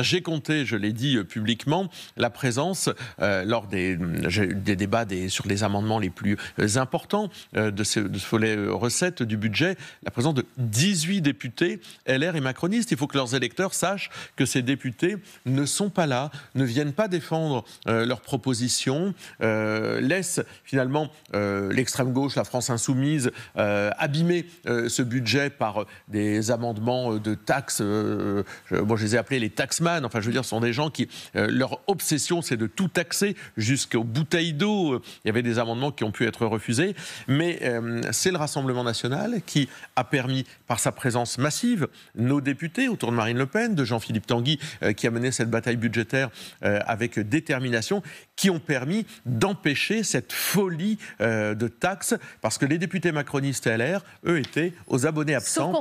j'ai compté, je l'ai dit euh, publiquement, la présence euh, lors des, mm, débats sur les amendements les plus euh, importants de, ce, du budget, la présence de 18 députés LR et macronistes. Il faut que leurs électeurs sachent que ces députés ne sont pas là, ne viennent pas défendre leurs propositions, laissent finalement l'extrême gauche, la France insoumise, abîmer ce budget par des amendements de taxes, moi je les ai appelés les taxes enfin je veux dire, ce sont des gens qui, euh, leur obsession c'est de tout taxer jusqu'aux bouteilles d'eau. Il y avait des amendements qui ont pu être refusés, mais euh, c'est le Rassemblement national qui a permis, par sa présence massive, nos députés autour de Marine Le Pen, de Jean-Philippe Tanguy, euh, qui a mené cette bataille budgétaire avec détermination, qui ont permis d'empêcher cette folie de taxes, parce que les députés macronistes LR, eux, étaient aux abonnés absents.